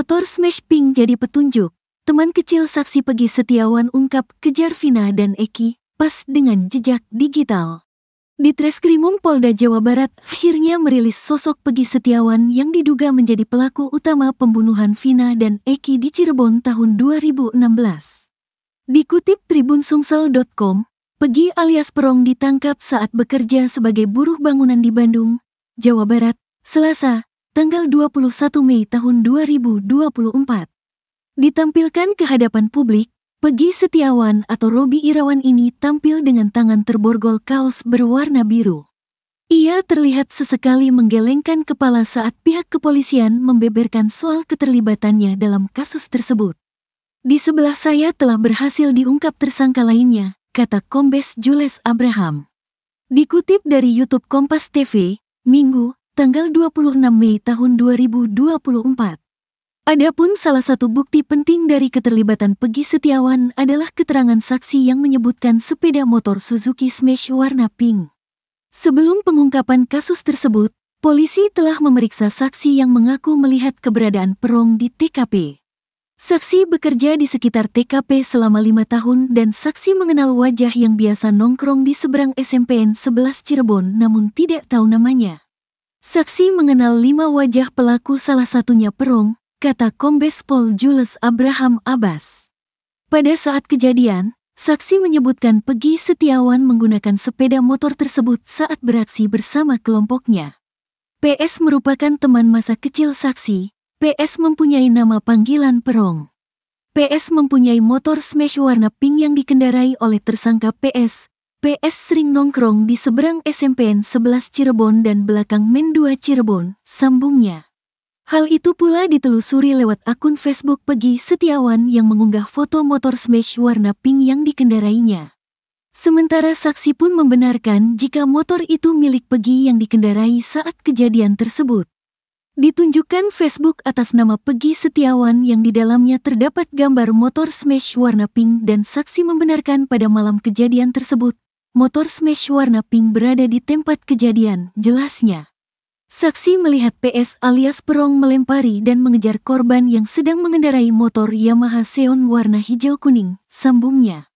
Kotor smash pink jadi petunjuk. Teman kecil saksi Pegi Setiawan ungkap kejar Vina dan Eki pas dengan jejak digital. Di Treskrimum Polda Jawa Barat akhirnya merilis sosok Pegi Setiawan yang diduga menjadi pelaku utama pembunuhan Vina dan Eki di Cirebon tahun 2016. Dikutip tribunsumsel.com, Pegi alias Perong ditangkap saat bekerja sebagai buruh bangunan di Bandung, Jawa Barat, Selasa, tanggal 21 Mei tahun 2024. Ditampilkan ke hadapan publik, Pegi Setiawan atau Robi Irawan ini tampil dengan tangan terborgol kaos berwarna biru. Ia terlihat sesekali menggelengkan kepala saat pihak kepolisian membeberkan soal keterlibatannya dalam kasus tersebut. Di sebelah saya telah berhasil diungkap tersangka lainnya, kata Kombes Jules Abraham. Dikutip dari YouTube Kompas TV, Minggu, tanggal 26 Mei tahun 2024. Adapun salah satu bukti penting dari keterlibatan Pegi Setiawan adalah keterangan saksi yang menyebutkan sepeda motor Suzuki Smash warna pink. Sebelum pengungkapan kasus tersebut, polisi telah memeriksa saksi yang mengaku melihat keberadaan perong di TKP. Saksi bekerja di sekitar TKP selama lima tahun dan saksi mengenal wajah yang biasa nongkrong di seberang SMPN 11 Cirebon namun tidak tahu namanya. Saksi mengenal lima wajah pelaku salah satunya Perong, kata Kombes Pol Jules Abraham Abbas. Pada saat kejadian, saksi menyebutkan Pegi Setiawan menggunakan sepeda motor tersebut saat beraksi bersama kelompoknya. PS merupakan teman masa kecil saksi, PS mempunyai nama panggilan Perong. PS mempunyai motor smash warna pink yang dikendarai oleh tersangka PS, PS sering nongkrong di seberang SMPN 11 Cirebon dan belakang Men 2 Cirebon, sambungnya. Hal itu pula ditelusuri lewat akun Facebook Pegi Setiawan yang mengunggah foto motor Smash warna pink yang dikendarainya. Sementara saksi pun membenarkan jika motor itu milik Pegi yang dikendarai saat kejadian tersebut. Ditunjukkan Facebook atas nama Pegi Setiawan yang di dalamnya terdapat gambar motor Smash warna pink dan saksi membenarkan pada malam kejadian tersebut, motor smash warna pink berada di tempat kejadian, jelasnya. Saksi melihat PS alias Perong melempari dan mengejar korban yang sedang mengendarai motor Yamaha Xeon warna hijau kuning, sambungnya.